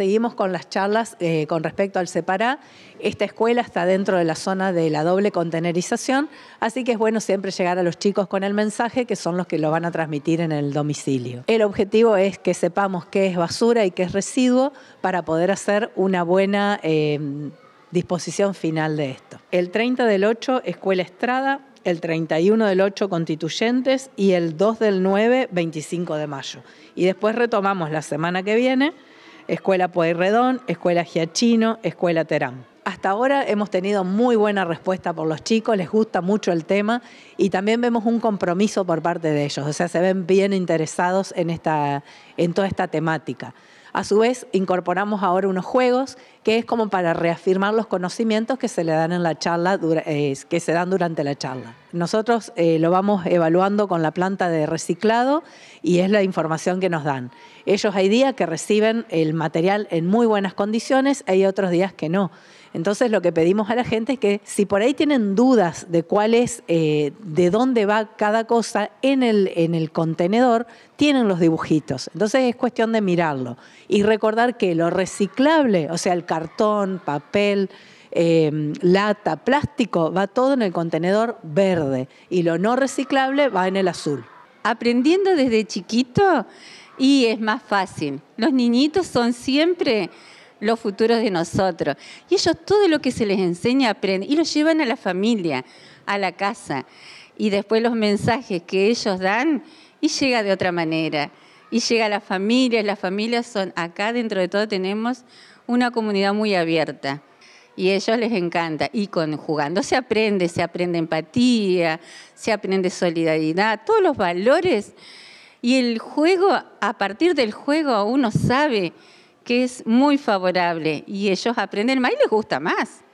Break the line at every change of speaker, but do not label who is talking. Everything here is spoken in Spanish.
Seguimos con las charlas eh, con respecto al SEPARA. Esta escuela está dentro de la zona de la doble contenerización, así que es bueno siempre llegar a los chicos con el mensaje que son los que lo van a transmitir en el domicilio. El objetivo es que sepamos qué es basura y qué es residuo para poder hacer una buena em, disposición final de esto. El 30 del 8, Escuela Estrada, el 31 del 8 constituyentes y el 2 del 9, 25 de mayo. Y después retomamos la semana que viene Escuela Pueyrredón, Escuela Giachino, Escuela Terán. Hasta ahora hemos tenido muy buena respuesta por los chicos, les gusta mucho el tema y también vemos un compromiso por parte de ellos, o sea, se ven bien interesados en, esta, en toda esta temática. A su vez, incorporamos ahora unos juegos que es como para reafirmar los conocimientos que se le dan en la charla, eh, que se dan durante la charla. Nosotros eh, lo vamos evaluando con la planta de reciclado y es la información que nos dan. Ellos hay días que reciben el material en muy buenas condiciones, hay otros días que no. Entonces lo que pedimos a la gente es que si por ahí tienen dudas de cuál es, eh, de dónde va cada cosa en el, en el contenedor, tienen los dibujitos. Entonces es cuestión de mirarlo y recordar que lo reciclable, o sea, el cartón, papel, em, lata, plástico,
va todo en el contenedor verde y lo no reciclable va en el azul. Aprendiendo desde chiquito y es más fácil. Los niñitos son siempre los futuros de nosotros. Y ellos todo lo que se les enseña aprenden y lo llevan a la familia, a la casa. Y después los mensajes que ellos dan y llega de otra manera y llega a las familias. Las familias son, acá dentro de todo tenemos una comunidad muy abierta y a ellos les encanta. Y con jugando. se aprende, se aprende empatía, se aprende solidaridad, todos los valores. Y el juego, a partir del juego uno sabe que es muy favorable y ellos aprenden más y les gusta más.